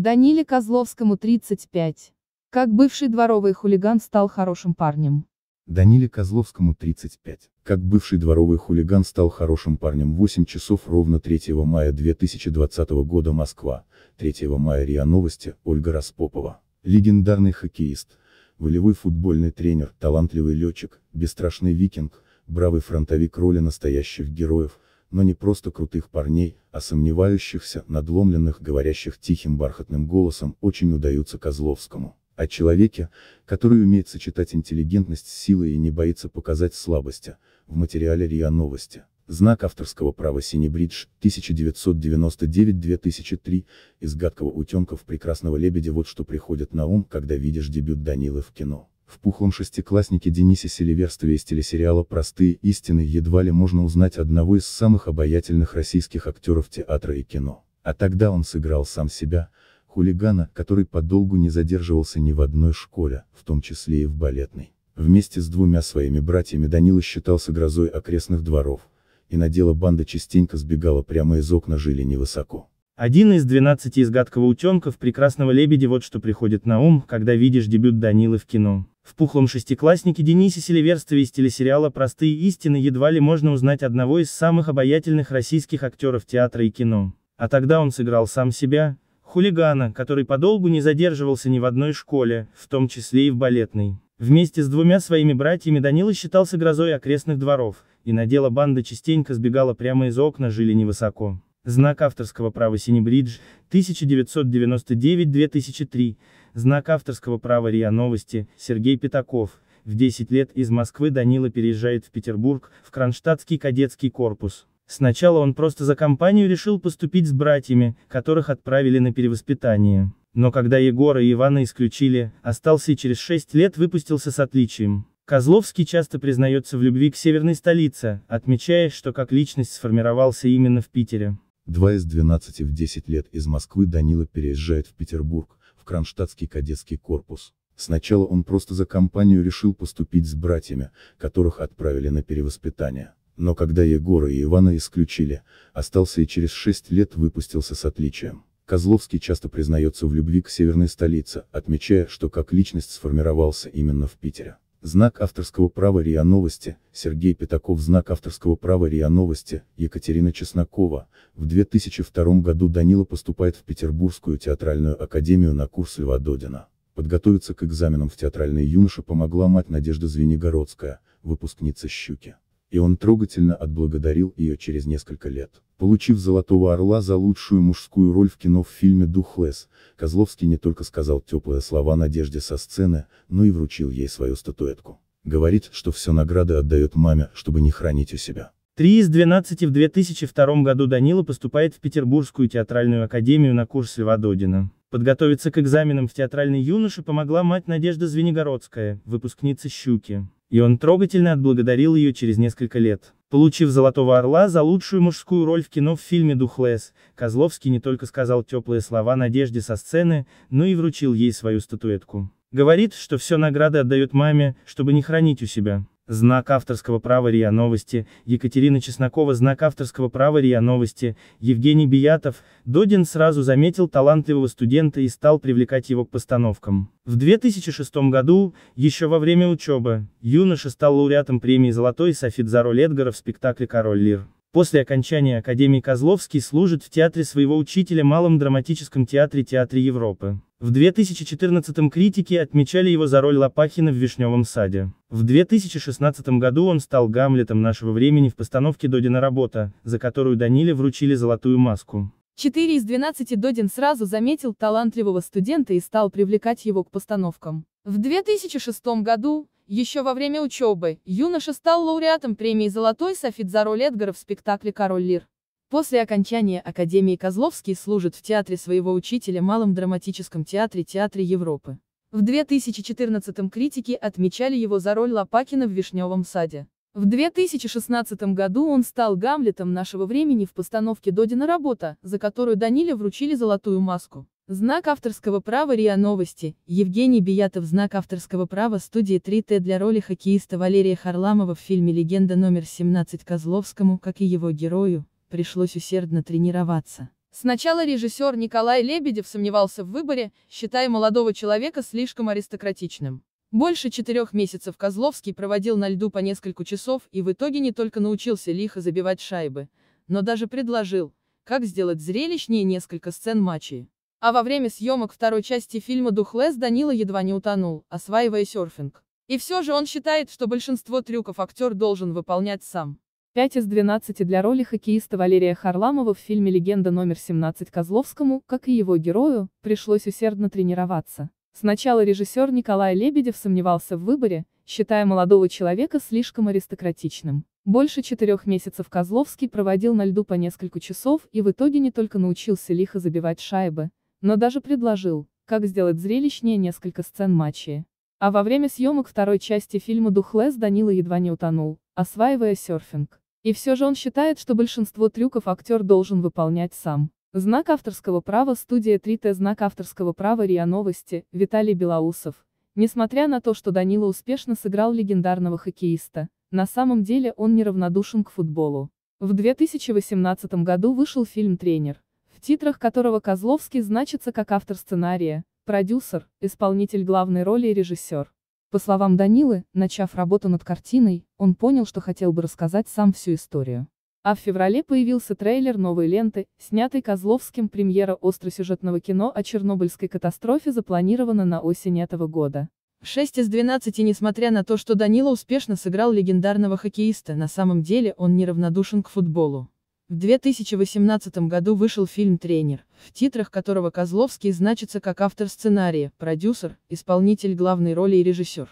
Даниле Козловскому 35. Как бывший дворовый хулиган стал хорошим парнем. Даниле Козловскому 35. Как бывший дворовый хулиган стал хорошим парнем 8 часов ровно 3 мая 2020 года Москва, 3 мая РИА Новости, Ольга Распопова. Легендарный хоккеист, волевой футбольный тренер, талантливый летчик, бесстрашный викинг, бравый фронтовик роли настоящих героев – но не просто крутых парней, а сомневающихся, надломленных, говорящих тихим бархатным голосом, очень удаются Козловскому. О человеке, который умеет сочетать интеллигентность с силой и не боится показать слабости, в материале РИА Новости. Знак авторского права Синебридж, 1999-2003, из гадкого утенка в прекрасного лебедя вот что приходит на ум, когда видишь дебют Данилы в кино. В пухлом шестикласснике Денисе Селиверстове из телесериала «Простые истины» едва ли можно узнать одного из самых обаятельных российских актеров театра и кино. А тогда он сыграл сам себя, хулигана, который подолгу не задерживался ни в одной школе, в том числе и в балетной. Вместе с двумя своими братьями Данила считался грозой окрестных дворов, и на дело банда частенько сбегала прямо из окна жили невысоко. Один из двенадцати из гадкого утенков прекрасного лебедя вот что приходит на ум, когда видишь дебют Данилы в кино. В пухлом шестикласснике Денисе Селиверстове из телесериала «Простые истины» едва ли можно узнать одного из самых обаятельных российских актеров театра и кино. А тогда он сыграл сам себя, хулигана, который подолгу не задерживался ни в одной школе, в том числе и в балетной. Вместе с двумя своими братьями Данила считался грозой окрестных дворов, и на дело банда частенько сбегала прямо из окна, жили невысоко. Знак авторского права Синебридж, 1999-2003, Знак авторского права РИА Новости, Сергей Пятаков. В 10 лет из Москвы Данила переезжает в Петербург, в Кронштадтский кадетский корпус. Сначала он просто за компанию решил поступить с братьями, которых отправили на перевоспитание. Но когда Егора и Ивана исключили, остался и через 6 лет выпустился с отличием. Козловский часто признается в любви к северной столице, отмечая, что как личность сформировался именно в Питере. Два из 12 в 10 лет из Москвы Данила переезжает в Петербург, Кронштадтский кадетский корпус. Сначала он просто за компанию решил поступить с братьями, которых отправили на перевоспитание. Но когда Егора и Ивана исключили, остался и через шесть лет выпустился с отличием. Козловский часто признается в любви к северной столице, отмечая, что как личность сформировался именно в Питере. Знак авторского права РИА Новости, Сергей Пятаков Знак авторского права РИА Новости, Екатерина Чеснокова, в 2002 году Данила поступает в Петербургскую театральную академию на курс Льва Додина. Подготовиться к экзаменам в театральной юноше помогла мать Надежда Звенигородская, выпускница «Щуки» и он трогательно отблагодарил ее через несколько лет. Получив «Золотого орла» за лучшую мужскую роль в кино в фильме "Дух лес". Козловский не только сказал теплые слова Надежде со сцены, но и вручил ей свою статуэтку. Говорит, что все награды отдает маме, чтобы не хранить у себя. Три из 12 в 2002 году Данила поступает в Петербургскую театральную академию на курсе Льва Подготовиться к экзаменам в театральной юноше помогла мать Надежда Звенигородская, выпускница «Щуки» и он трогательно отблагодарил ее через несколько лет. Получив «Золотого орла» за лучшую мужскую роль в кино в фильме «Духлес», Козловский не только сказал теплые слова Надежде со сцены, но и вручил ей свою статуэтку. Говорит, что все награды отдает маме, чтобы не хранить у себя. Знак авторского права РИА Новости, Екатерина Чеснокова Знак авторского права РИА Новости, Евгений Биятов, Додин сразу заметил талантливого студента и стал привлекать его к постановкам. В 2006 году, еще во время учебы, юноша стал лауреатом премии «Золотой софит» за роль Эдгара в спектакле «Король Лир». После окончания Академии Козловский служит в театре своего учителя Малом драматическом театре Театре Европы. В 2014 критики отмечали его за роль Лопахина в «Вишневом саде». В 2016 году он стал Гамлетом нашего времени в постановке «Додина работа», за которую Даниле вручили золотую маску. Четыре из 12 Додин сразу заметил талантливого студента и стал привлекать его к постановкам. В 2006 году, еще во время учебы, юноша стал лауреатом премии «Золотой софит» за роль Эдгара в спектакле «Король Лир». После окончания Академии Козловский служит в театре своего учителя Малом драматическом театре Театре Европы. В 2014 критики отмечали его за роль Лопакина в «Вишневом саде». В 2016 году он стал Гамлетом нашего времени в постановке «Додина работа», за которую Даниле вручили золотую маску. Знак авторского права РИА Новости, Евгений Биятов Знак авторского права студии 3Т для роли хоккеиста Валерия Харламова в фильме «Легенда номер 17» Козловскому, как и его герою, пришлось усердно тренироваться. Сначала режиссер Николай Лебедев сомневался в выборе, считая молодого человека слишком аристократичным. Больше четырех месяцев Козловский проводил на льду по несколько часов и в итоге не только научился лихо забивать шайбы, но даже предложил, как сделать зрелищнее несколько сцен матчей. А во время съемок второй части фильма «Духлес» Данила едва не утонул, осваивая серфинг. И все же он считает, что большинство трюков актер должен выполнять сам. 5 из 12 для роли хоккеиста Валерия Харламова в фильме «Легенда номер 17» Козловскому, как и его герою, пришлось усердно тренироваться. Сначала режиссер Николай Лебедев сомневался в выборе, считая молодого человека слишком аристократичным. Больше четырех месяцев Козловский проводил на льду по несколько часов и в итоге не только научился лихо забивать шайбы, но даже предложил, как сделать зрелищнее несколько сцен матчи. А во время съемок второй части фильма «Духлес» Данила едва не утонул, осваивая серфинг. И все же он считает, что большинство трюков актер должен выполнять сам. Знак авторского права студия 3Т Знак авторского права РИА Новости, Виталий Белоусов. Несмотря на то, что Данила успешно сыграл легендарного хоккеиста, на самом деле он неравнодушен к футболу. В 2018 году вышел фильм «Тренер», в титрах которого Козловский значится как автор сценария, продюсер, исполнитель главной роли и режиссер. По словам Данилы, начав работу над картиной, он понял, что хотел бы рассказать сам всю историю. А в феврале появился трейлер новой ленты, снятой Козловским премьера остросюжетного кино о чернобыльской катастрофе запланирована на осень этого года. 6 из 12 несмотря на то, что Данила успешно сыграл легендарного хоккеиста, на самом деле он неравнодушен к футболу. В 2018 году вышел фильм «Тренер», в титрах которого Козловский значится как автор сценария, продюсер, исполнитель главной роли и режиссер.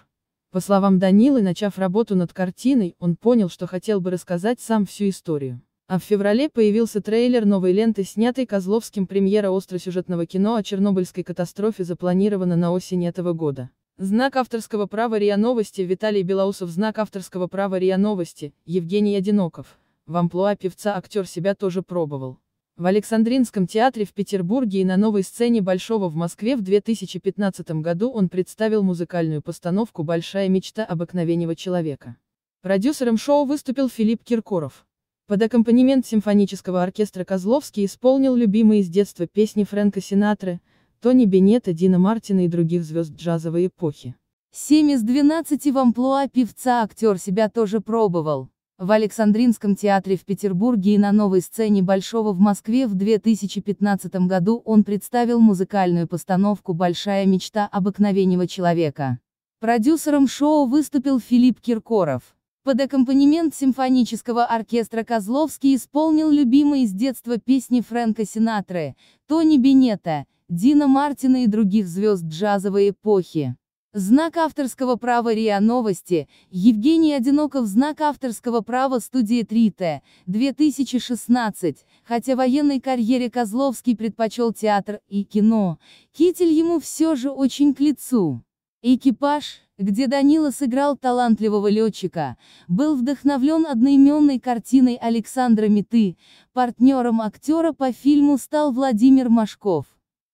По словам Данилы, начав работу над картиной, он понял, что хотел бы рассказать сам всю историю. А в феврале появился трейлер новой ленты, снятой Козловским премьера остросюжетного кино о Чернобыльской катастрофе запланирована на осень этого года. Знак авторского права РИА Новости Виталий Белоусов Знак авторского права РИА Новости, Евгений Одиноков в амплуа певца актер себя тоже пробовал. В Александринском театре в Петербурге и на новой сцене Большого в Москве в 2015 году он представил музыкальную постановку «Большая мечта обыкновенного человека». Продюсером шоу выступил Филипп Киркоров. Под аккомпанемент симфонического оркестра Козловский исполнил любимые с детства песни Фрэнка Синатры, Тони Беннета, Дина Мартина и других звезд джазовой эпохи. 7 из 12 в амплуа певца актер себя тоже пробовал. В Александринском театре в Петербурге и на новой сцене Большого в Москве в 2015 году он представил музыкальную постановку «Большая мечта обыкновенного человека». Продюсером шоу выступил Филипп Киркоров. Под аккомпанемент симфонического оркестра Козловский исполнил любимые с детства песни Фрэнка Синатры, Тони Беннета, Дина Мартина и других звезд джазовой эпохи. Знак авторского права РИА Новости, Евгений Одиноков Знак авторского права студии 3Т, 2016, хотя военной карьере Козловский предпочел театр и кино, китель ему все же очень к лицу. Экипаж, где Данила сыграл талантливого летчика, был вдохновлен одноименной картиной Александра Миты, партнером актера по фильму стал Владимир Машков.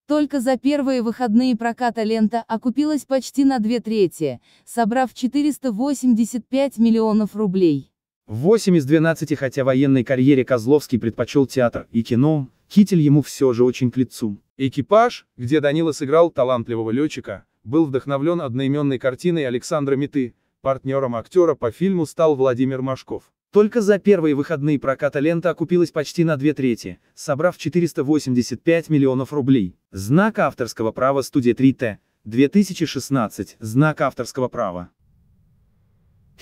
Только за первые выходные проката лента окупилась почти на две трети, собрав 485 миллионов рублей. 8 из 12, хотя военной карьере Козловский предпочел театр и кино, китель ему все же очень к лицу. Экипаж, где Данила сыграл талантливого летчика, был вдохновлен одноименной картиной Александра Миты, партнером актера по фильму стал Владимир Машков. Только за первые выходные проката лента окупилась почти на две трети, собрав 485 миллионов рублей. Знак авторского права студия 3Т, 2016, знак авторского права.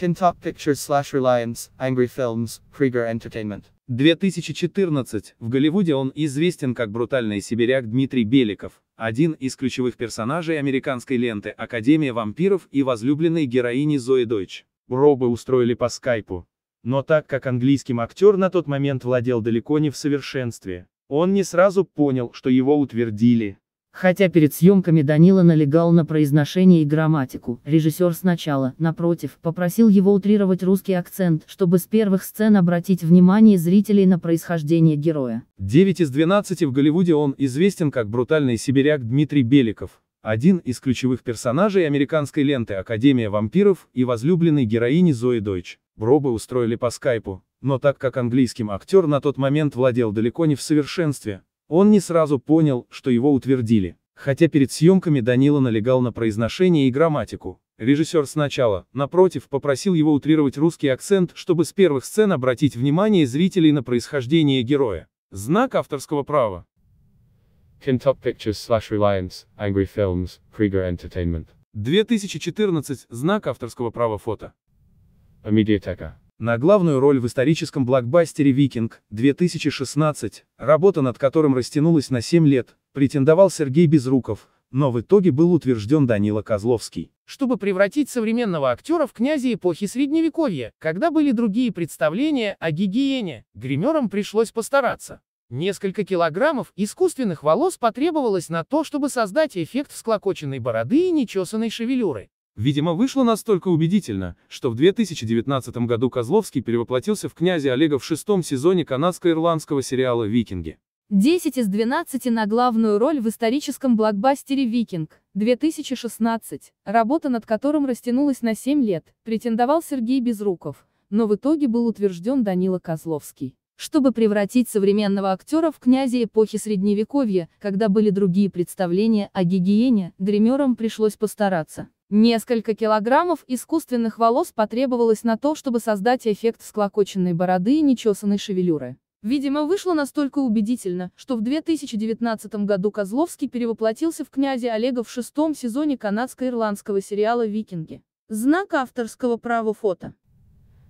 Kintop Pictures slash Reliance, Angry Films, Krieger Entertainment. 2014. В Голливуде он известен как брутальный сибиряк Дмитрий Беликов, один из ключевых персонажей американской ленты «Академия вампиров» и возлюбленной героини Зои Дойч. Робы устроили по скайпу. Но так как английским актер на тот момент владел далеко не в совершенстве, он не сразу понял, что его утвердили. Хотя перед съемками Данила налегал на произношение и грамматику, режиссер сначала, напротив, попросил его утрировать русский акцент, чтобы с первых сцен обратить внимание зрителей на происхождение героя. 9 из 12 в Голливуде он известен как брутальный сибиряк Дмитрий Беликов. Один из ключевых персонажей американской ленты «Академия вампиров» и возлюбленной героини Зои Дойч. бробы устроили по скайпу, но так как английским актер на тот момент владел далеко не в совершенстве, он не сразу понял, что его утвердили. Хотя перед съемками Данила налегал на произношение и грамматику. Режиссер сначала, напротив, попросил его утрировать русский акцент, чтобы с первых сцен обратить внимание зрителей на происхождение героя. Знак авторского права. Kintop Pictures slash Reliance, Angry Films, Krieger Entertainment. 2014. Знак авторского права фото. Амедиатека. На главную роль в историческом блокбастере «Викинг» 2016, работа над которым растянулась на 7 лет, претендовал Сергей Безруков, но в итоге был утвержден Данила Козловский. Чтобы превратить современного актера в князя эпохи Средневековья, когда были другие представления о гигиене, гримерам пришлось постараться. Несколько килограммов искусственных волос потребовалось на то, чтобы создать эффект всклокоченной бороды и нечесанной шевелюры. Видимо, вышло настолько убедительно, что в 2019 году Козловский перевоплотился в князя Олега в шестом сезоне канадско-ирландского сериала «Викинги». 10 из 12 на главную роль в историческом блокбастере «Викинг» 2016, работа над которым растянулась на 7 лет, претендовал Сергей Безруков, но в итоге был утвержден Данила Козловский чтобы превратить современного актера в князя эпохи Средневековья, когда были другие представления о гигиене, гримерам пришлось постараться. Несколько килограммов искусственных волос потребовалось на то, чтобы создать эффект склокоченной бороды и нечесанной шевелюры. Видимо, вышло настолько убедительно, что в 2019 году Козловский перевоплотился в князя Олега в шестом сезоне канадско-ирландского сериала «Викинги». Знак авторского права фото.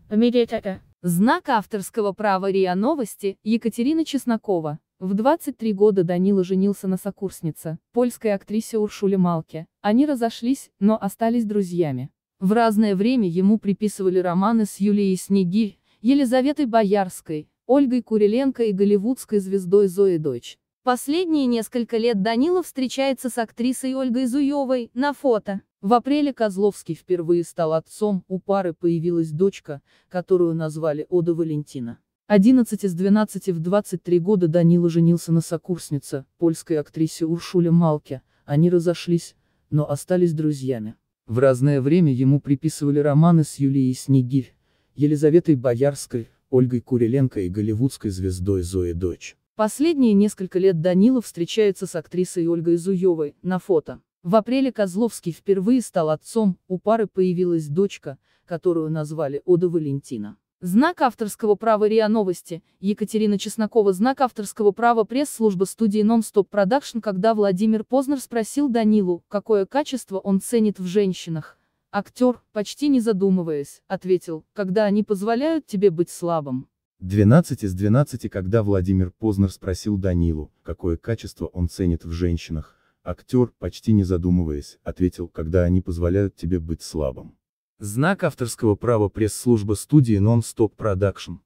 Америка Знак авторского права РИА Новости, Екатерина Чеснокова. В 23 года Данила женился на сокурснице, польской актрисе Уршуле Малке. Они разошлись, но остались друзьями. В разное время ему приписывали романы с Юлией Снегирь, Елизаветой Боярской, Ольгой Куриленко и голливудской звездой Зои Дойч. Последние несколько лет Данилов встречается с актрисой Ольгой Зуевой, на фото. В апреле Козловский впервые стал отцом, у пары появилась дочка, которую назвали Ода Валентина. 11 из 12 в 23 года Данила женился на сокурснице, польской актрисе Уршуле Малке, они разошлись, но остались друзьями. В разное время ему приписывали романы с Юлией Снегирь, Елизаветой Боярской, Ольгой Куриленко и голливудской звездой Зои Дочь. Последние несколько лет Данилов встречается с актрисой Ольгой Зуевой, на фото. В апреле Козловский впервые стал отцом, у пары появилась дочка, которую назвали Ода Валентина. Знак авторского права РИА Новости, Екатерина Чеснокова Знак авторского права пресс-служба студии Non-Stop Production Когда Владимир Познер спросил Данилу, какое качество он ценит в женщинах, актер, почти не задумываясь, ответил, когда они позволяют тебе быть слабым. 12 из 12, когда Владимир Познер спросил Данилу, какое качество он ценит в женщинах, актер, почти не задумываясь, ответил, когда они позволяют тебе быть слабым. Знак авторского права пресс-служба студии Non-Stop Production.